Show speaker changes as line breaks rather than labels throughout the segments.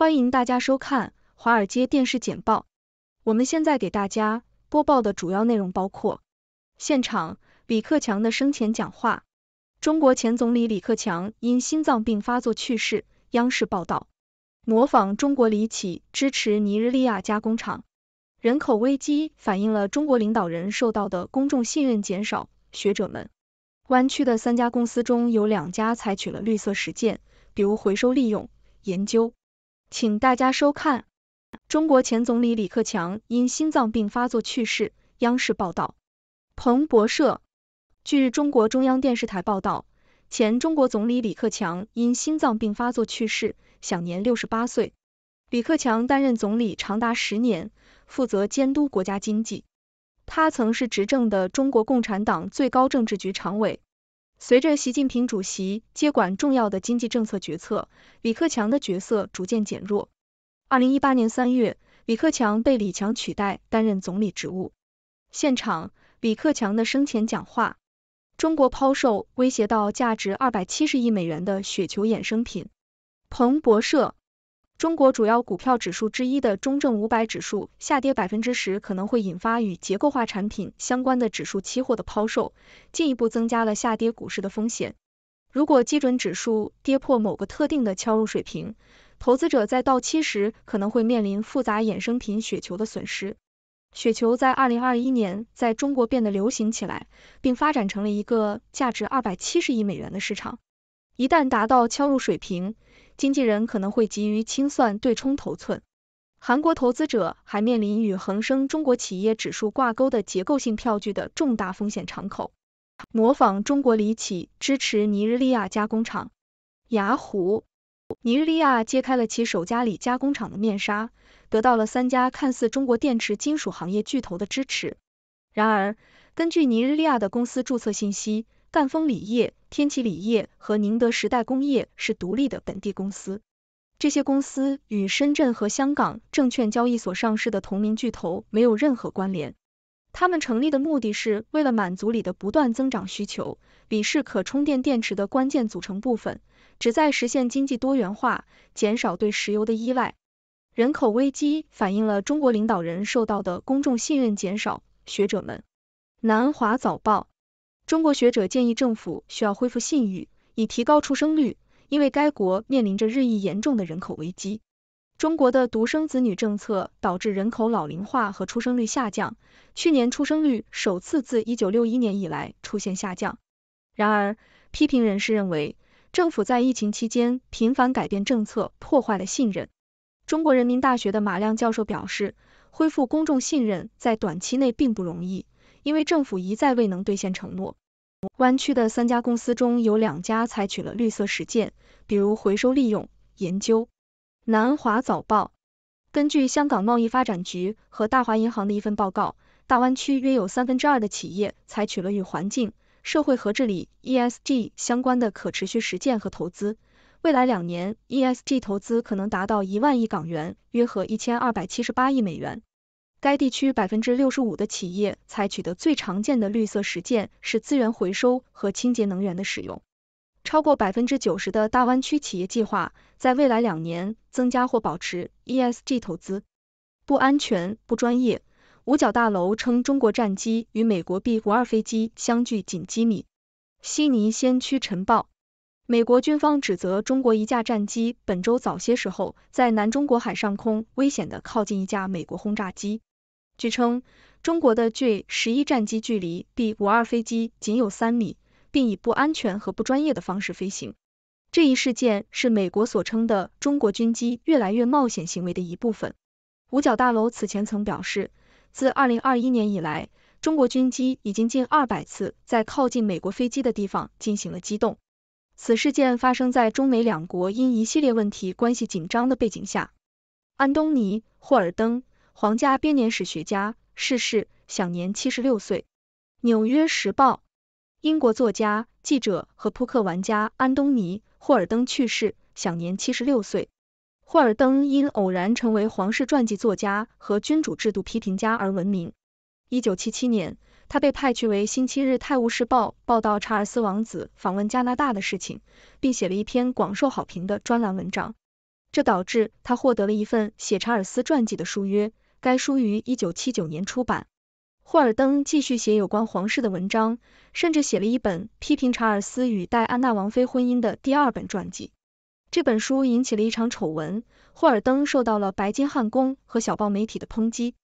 欢迎大家收看《华尔街电视简报》。我们现在给大家播报的主要内容包括：现场李克强的生前讲话，中国前总理李克强因心脏病发作去世，央视报道；模仿中国李企支持尼日利亚加工厂，人口危机反映了中国领导人受到的公众信任减少。学者们，湾区的三家公司中有两家采取了绿色实践，比如回收利用研究。请大家收看，中国前总理李克强因心脏病发作去世。央视报道，彭博社。据中国中央电视台报道，前中国总理李克强因心脏病发作去世，享年六十八岁。李克强担任总理长达十年，负责监督国家经济。他曾是执政的中国共产党最高政治局常委。随着习近平主席接管重要的经济政策决策，李克强的角色逐渐减弱。二零一八年三月，李克强被李强取代担任总理职务。现场，李克强的生前讲话：中国抛售威胁到价值二百七十亿美元的雪球衍生品。彭博社。中国主要股票指数之一的中证五百指数下跌百分之十，可能会引发与结构化产品相关的指数期货的抛售，进一步增加了下跌股市的风险。如果基准指数跌破某个特定的敲入水平，投资者在到期时可能会面临复杂衍生品雪球的损失。雪球在二零二一年在中国变得流行起来，并发展成了一个价值二百七十亿美元的市场。一旦达到敲入水平，经纪人可能会急于清算对冲头寸。韩国投资者还面临与恒生中国企业指数挂钩的结构性票据的重大风险敞口。模仿中国李企支持尼日利亚加工厂。雅虎，尼日利亚揭开了其首家锂加工厂的面纱，得到了三家看似中国电池金属行业巨头的支持。然而，根据尼日利亚的公司注册信息。赣锋锂业、天齐锂业和宁德时代工业是独立的本地公司，这些公司与深圳和香港证券交易所上市的同名巨头没有任何关联。他们成立的目的是为了满足锂的不断增长需求。锂是可充电电池的关键组成部分，旨在实现经济多元化，减少对石油的依赖。人口危机反映了中国领导人受到的公众信任减少。学者们，《南华早报》。中国学者建议政府需要恢复信誉，以提高出生率，因为该国面临着日益严重的人口危机。中国的独生子女政策导致人口老龄化和出生率下降，去年出生率首次自一九六一年以来出现下降。然而，批评人士认为政府在疫情期间频繁改变政策，破坏了信任。中国人民大学的马亮教授表示，恢复公众信任在短期内并不容易，因为政府一再未能兑现承诺。湾区的三家公司中有两家采取了绿色实践，比如回收利用、研究。南华早报根据香港贸易发展局和大华银行的一份报告，大湾区约有三分之二的企业采取了与环境、社会和治理 （ESG） 相关的可持续实践和投资。未来两年，ESG 投资可能达到一万亿港元，约合一千二百七十八亿美元。该地区百分之六十五的企业采取的最常见的绿色实践是资源回收和清洁能源的使用。超过百分之九十的大湾区企业计划在未来两年增加或保持 ESG 投资。不安全，不专业。五角大楼称中国战机与美国 B- 二飞机相距仅几米。悉尼先驱晨报：美国军方指责中国一架战机本周早些时候在南中国海上空危险的靠近一架美国轰炸机。据称，中国的 J 十一战机距离 B 五二飞机仅有三米，并以不安全和不专业的方式飞行。这一事件是美国所称的中国军机越来越冒险行为的一部分。五角大楼此前曾表示，自二零二一年以来，中国军机已经近二百次在靠近美国飞机的地方进行了机动。此事件发生在中美两国因一系列问题关系紧张的背景下。安东尼·霍尔登。皇家编年史学家逝世，享年七十六岁。《纽约时报》英国作家、记者和扑克玩家安东尼·霍尔登去世，享年七十六岁。霍尔登因偶然成为皇室传记作家和君主制度批评家而闻名。一九七七年，他被派去为《星期日泰晤士报》报道查尔斯王子访问加拿大的事情，并写了一篇广受好评的专栏文章，这导致他获得了一份写查尔斯传记的书约。该书于一九七九年出版。霍尔登继续写有关皇室的文章，甚至写了一本批评查尔斯与戴安娜王妃婚姻的第二本传记。这本书引起了一场丑闻，霍尔登受到了白金汉宫和小报媒体的抨击。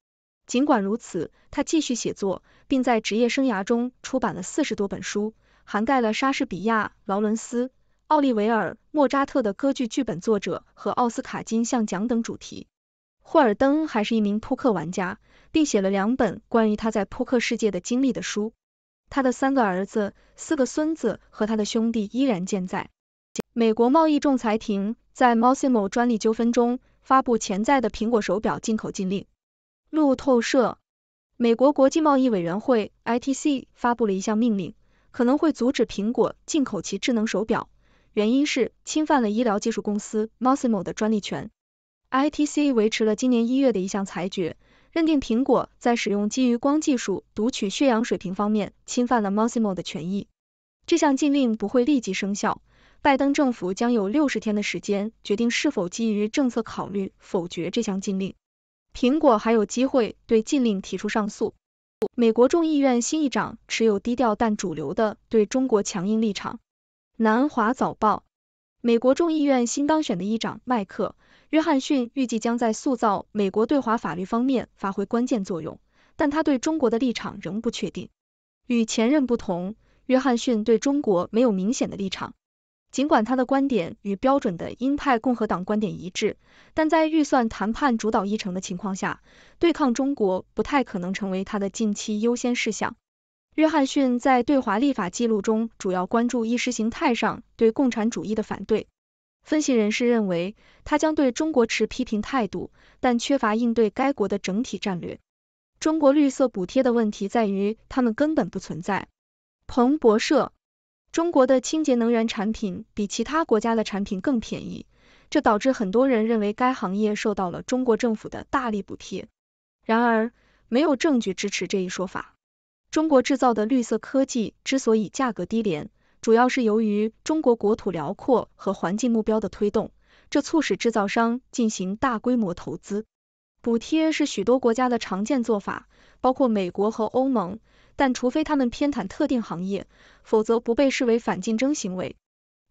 尽管如此，他继续写作，并在职业生涯中出版了四十多本书，涵盖了莎士比亚、劳伦斯、奥利维尔、莫扎特的歌剧剧本作者和奥斯卡金像奖等主题。霍尔登还是一名扑克玩家，并写了两本关于他在扑克世界的经历的书。他的三个儿子、四个孙子和他的兄弟依然健在。美国贸易仲裁庭在 Mosimo s 专利纠纷中发布潜在的苹果手表进口禁令。路透社，美国国际贸易委员会 ITC 发布了一项命令，可能会阻止苹果进口其智能手表，原因是侵犯了医疗技术公司 Mosimo s 的专利权。ITC 维持了今年一月的一项裁决，认定苹果在使用基于光技术读取血氧水平方面侵犯了 mosimo 的权益。这项禁令不会立即生效，拜登政府将有六十天的时间决定是否基于政策考虑否决这项禁令。苹果还有机会对禁令提出上诉。美国众议院新议长持有低调但主流的对中国强硬立场。南华早报。美国众议院新当选的议长麦克·约翰逊预计将在塑造美国对华法律方面发挥关键作用，但他对中国的立场仍不确定。与前任不同，约翰逊对中国没有明显的立场。尽管他的观点与标准的鹰派共和党观点一致，但在预算谈判主导议程的情况下，对抗中国不太可能成为他的近期优先事项。约翰逊在对华立法记录中主要关注意识形态上对共产主义的反对。分析人士认为，他将对中国持批评态度，但缺乏应对该国的整体战略。中国绿色补贴的问题在于，他们根本不存在。彭博社：中国的清洁能源产品比其他国家的产品更便宜，这导致很多人认为该行业受到了中国政府的大力补贴。然而，没有证据支持这一说法。中国制造的绿色科技之所以价格低廉，主要是由于中国国土辽阔和环境目标的推动，这促使制造商进行大规模投资。补贴是许多国家的常见做法，包括美国和欧盟，但除非他们偏袒特定行业，否则不被视为反竞争行为。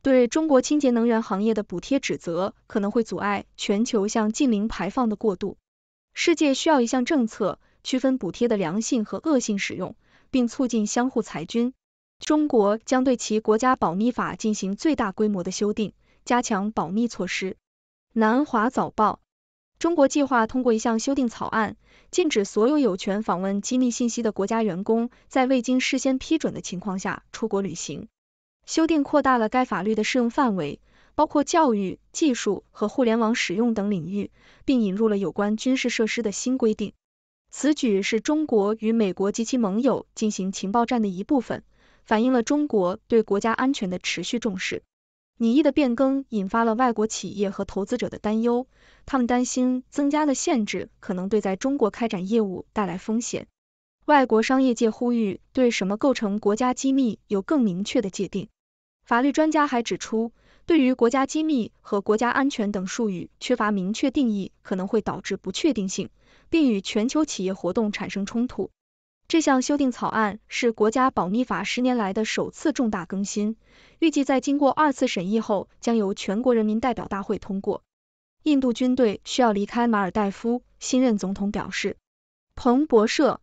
对中国清洁能源行业的补贴指责可能会阻碍全球向近零排放的过渡。世界需要一项政策，区分补贴的良性和恶性使用。并促进相互裁军。中国将对其国家保密法进行最大规模的修订，加强保密措施。南华早报：中国计划通过一项修订草案，禁止所有有权访问机密信息的国家员工在未经事先批准的情况下出国旅行。修订扩大了该法律的适用范围，包括教育、技术和互联网使用等领域，并引入了有关军事设施的新规定。此举是中国与美国及其盟友进行情报战的一部分，反映了中国对国家安全的持续重视。拟议的变更引发了外国企业和投资者的担忧，他们担心增加的限制可能对在中国开展业务带来风险。外国商业界呼吁对什么构成国家机密有更明确的界定。法律专家还指出，对于国家机密和国家安全等术语缺乏明确定义，可能会导致不确定性。并与全球企业活动产生冲突。这项修订草案是国家保密法十年来的首次重大更新，预计在经过二次审议后将由全国人民代表大会通过。印度军队需要离开马尔代夫，新任总统表示。彭博社，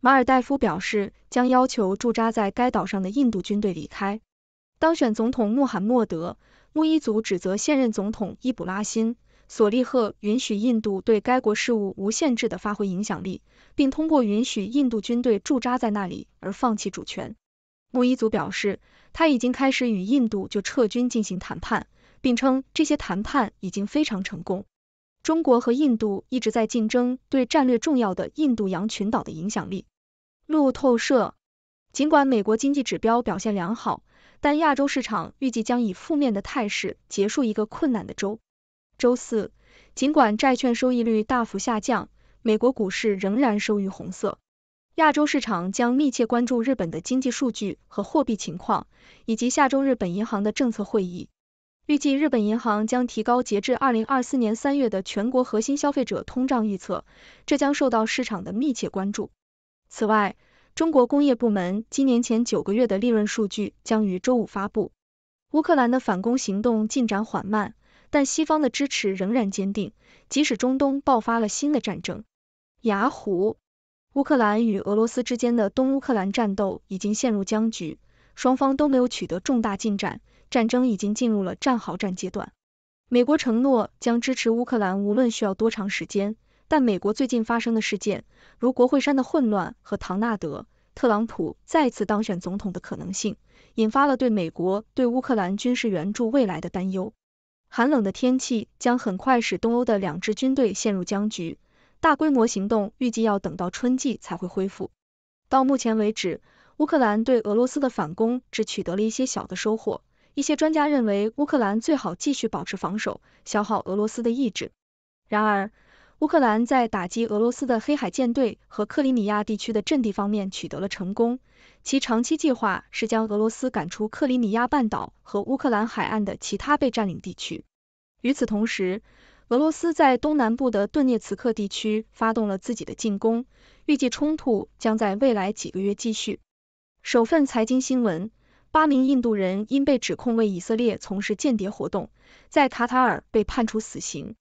马尔代夫表示将要求驻扎在该岛上的印度军队离开。当选总统穆罕默德·穆伊族指责现任总统伊卜拉欣。索利赫允许印度对该国事务无限制地发挥影响力，并通过允许印度军队驻扎在那里而放弃主权。穆伊祖表示，他已经开始与印度就撤军进行谈判，并称这些谈判已经非常成功。中国和印度一直在竞争对战略重要的印度洋群岛的影响力。路透社。尽管美国经济指标表现良好，但亚洲市场预计将以负面的态势结束一个困难的周。周四，尽管债券收益率大幅下降，美国股市仍然收于红色。亚洲市场将密切关注日本的经济数据和货币情况，以及下周日本银行的政策会议。预计日本银行将提高截至二零二四年三月的全国核心消费者通胀预测，这将受到市场的密切关注。此外，中国工业部门今年前九个月的利润数据将于周五发布。乌克兰的反攻行动进展缓慢。但西方的支持仍然坚定，即使中东爆发了新的战争。雅虎，乌克兰与俄罗斯之间的东乌克兰战斗已经陷入僵局，双方都没有取得重大进展，战争已经进入了战壕战阶段。美国承诺将支持乌克兰，无论需要多长时间。但美国最近发生的事件，如国会山的混乱和唐纳德·特朗普再次当选总统的可能性，引发了对美国对乌克兰军事援助未来的担忧。寒冷的天气将很快使东欧的两支军队陷入僵局，大规模行动预计要等到春季才会恢复。到目前为止，乌克兰对俄罗斯的反攻只取得了一些小的收获。一些专家认为，乌克兰最好继续保持防守，消耗俄罗斯的意志。然而，乌克兰在打击俄罗斯的黑海舰队和克里米亚地区的阵地方面取得了成功。其长期计划是将俄罗斯赶出克里米亚半岛和乌克兰海岸的其他被占领地区。与此同时，俄罗斯在东南部的顿涅茨克地区发动了自己的进攻，预计冲突将在未来几个月继续。首份财经新闻：八名印度人因被指控为以色列从事间谍活动，在卡塔尔被判处死刑。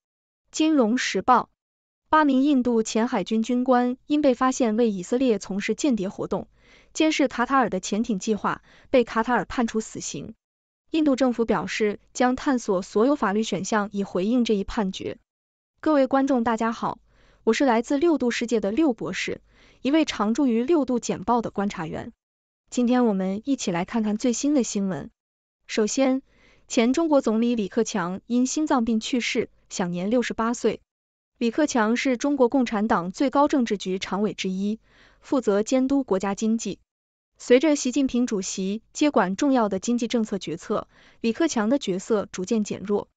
金融时报。八名印度前海军军官因被发现为以色列从事间谍活动、监视卡塔尔的潜艇计划，被卡塔尔判处死刑。印度政府表示将探索所有法律选项以回应这一判决。各位观众，大家好，我是来自六度世界的六博士，一位常驻于六度简报的观察员。今天我们一起来看看最新的新闻。首先，前中国总理李克强因心脏病去世，享年六十八岁。李克强是中国共产党最高政治局常委之一，负责监督国家经济。随着习近平主席接管重要的经济政策决策，李克强的角色逐渐减弱，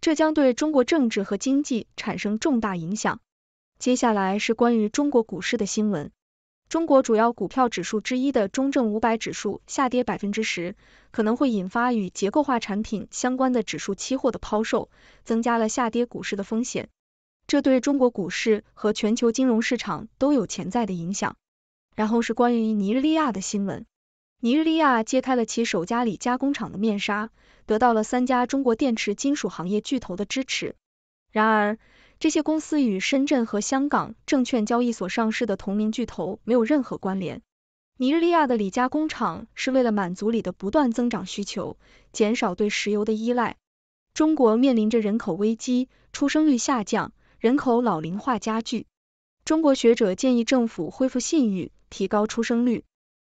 这将对中国政治和经济产生重大影响。接下来是关于中国股市的新闻，中国主要股票指数之一的中证五百指数下跌百分之十，可能会引发与结构化产品相关的指数期货的抛售，增加了下跌股市的风险。这对中国股市和全球金融市场都有潜在的影响。然后是关于尼日利亚的新闻：尼日利亚揭开了其首家里加工厂的面纱，得到了三家中国电池金属行业巨头的支持。然而，这些公司与深圳和香港证券交易所上市的同名巨头没有任何关联。尼日利亚的锂加工厂是为了满足锂的不断增长需求，减少对石油的依赖。中国面临着人口危机，出生率下降。人口老龄化加剧，中国学者建议政府恢复信誉，提高出生率。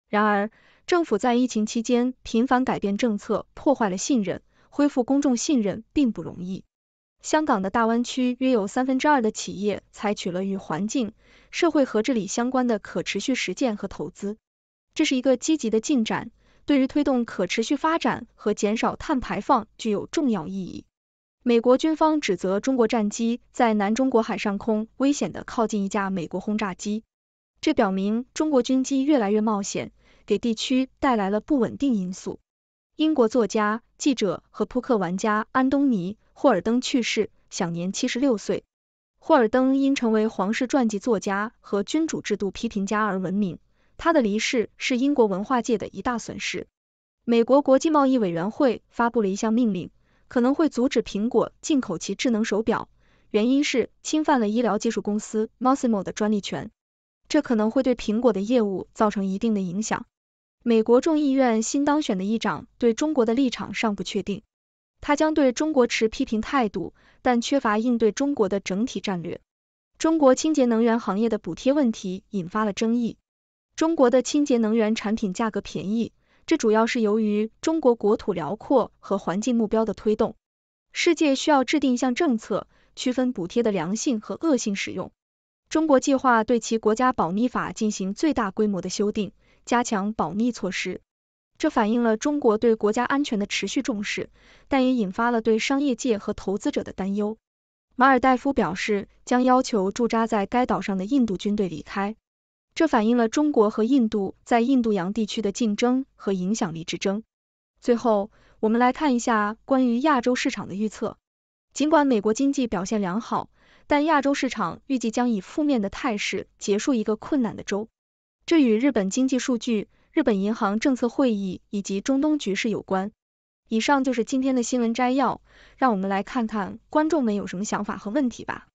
然而，政府在疫情期间频繁改变政策，破坏了信任。恢复公众信任并不容易。香港的大湾区约有三分之二的企业采取了与环境、社会和治理相关的可持续实践和投资，这是一个积极的进展，对于推动可持续发展和减少碳排放具有重要意义。美国军方指责中国战机在南中国海上空危险的靠近一架美国轰炸机，这表明中国军机越来越冒险，给地区带来了不稳定因素。英国作家、记者和扑克玩家安东尼·霍尔登去世，享年七十六岁。霍尔登因成为皇室传记作家和君主制度批评家而闻名，他的离世是英国文化界的一大损失。美国国际贸易委员会发布了一项命令。可能会阻止苹果进口其智能手表，原因是侵犯了医疗技术公司 Masimo 的专利权。这可能会对苹果的业务造成一定的影响。美国众议院新当选的议长对中国的立场尚不确定，他将对中国持批评态度，但缺乏应对中国的整体战略。中国清洁能源行业的补贴问题引发了争议，中国的清洁能源产品价格便宜。这主要是由于中国国土辽阔和环境目标的推动。世界需要制定一项政策，区分补贴的良性和恶性使用。中国计划对其国家保密法进行最大规模的修订，加强保密措施。这反映了中国对国家安全的持续重视，但也引发了对商业界和投资者的担忧。马尔代夫表示将要求驻扎在该岛上的印度军队离开。这反映了中国和印度在印度洋地区的竞争和影响力之争。最后，我们来看一下关于亚洲市场的预测。尽管美国经济表现良好，但亚洲市场预计将以负面的态势结束一个困难的周。这与日本经济数据、日本银行政策会议以及中东局势有关。以上就是今天的新闻摘要。让我们来看看观众们有什么想法和问题吧。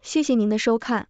谢谢您的收看。